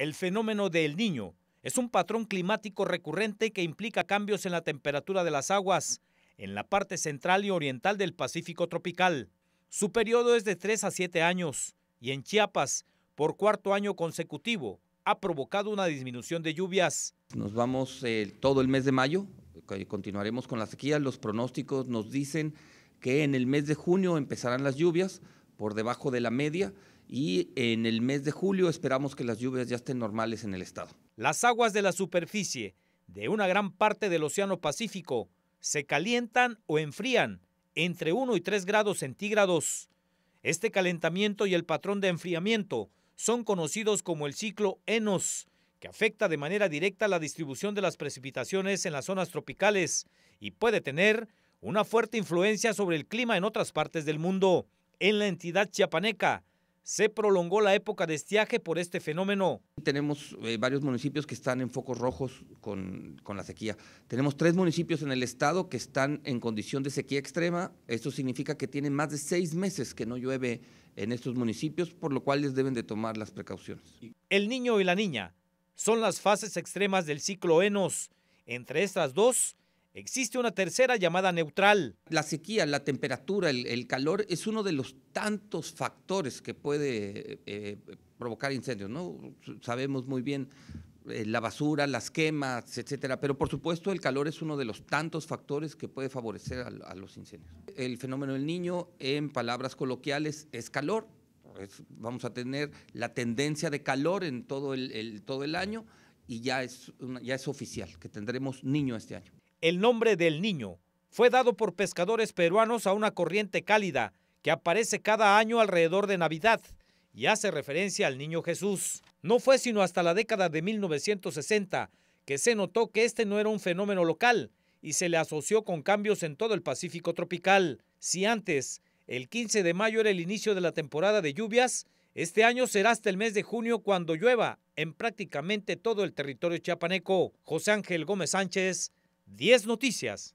El fenómeno del niño es un patrón climático recurrente que implica cambios en la temperatura de las aguas en la parte central y oriental del Pacífico tropical. Su periodo es de 3 a 7 años y en Chiapas, por cuarto año consecutivo, ha provocado una disminución de lluvias. Nos vamos eh, todo el mes de mayo, continuaremos con la sequía. Los pronósticos nos dicen que en el mes de junio empezarán las lluvias por debajo de la media y en el mes de julio esperamos que las lluvias ya estén normales en el estado. Las aguas de la superficie de una gran parte del Océano Pacífico se calientan o enfrían entre 1 y 3 grados centígrados. Este calentamiento y el patrón de enfriamiento son conocidos como el ciclo ENOS, que afecta de manera directa la distribución de las precipitaciones en las zonas tropicales y puede tener una fuerte influencia sobre el clima en otras partes del mundo en la entidad chiapaneca. Se prolongó la época de estiaje por este fenómeno. Tenemos eh, varios municipios que están en focos rojos con, con la sequía. Tenemos tres municipios en el estado que están en condición de sequía extrema. Esto significa que tienen más de seis meses que no llueve en estos municipios, por lo cual les deben de tomar las precauciones. El niño y la niña son las fases extremas del ciclo ENOS. Entre estas dos Existe una tercera llamada neutral. La sequía, la temperatura, el, calor es uno de los tantos factores que puede eh, eh, provocar incendios. ¿no? Sabemos muy bien eh, la basura, las quemas, etcétera, pero por supuesto el calor es uno de los tantos factores que puede favorecer a, los incendios. El fenómeno del niño, en palabras coloquiales, es calor. vamos a tener la tendencia de calor en todo el, año y ya es, ya es oficial que tendremos niño este año. El nombre del niño fue dado por pescadores peruanos a una corriente cálida que aparece cada año alrededor de Navidad y hace referencia al niño Jesús. No fue sino hasta la década de 1960 que se notó que este no era un fenómeno local y se le asoció con cambios en todo el Pacífico tropical. Si antes el 15 de mayo era el inicio de la temporada de lluvias, este año será hasta el mes de junio cuando llueva en prácticamente todo el territorio chiapaneco. José Ángel Gómez Sánchez, 10 Noticias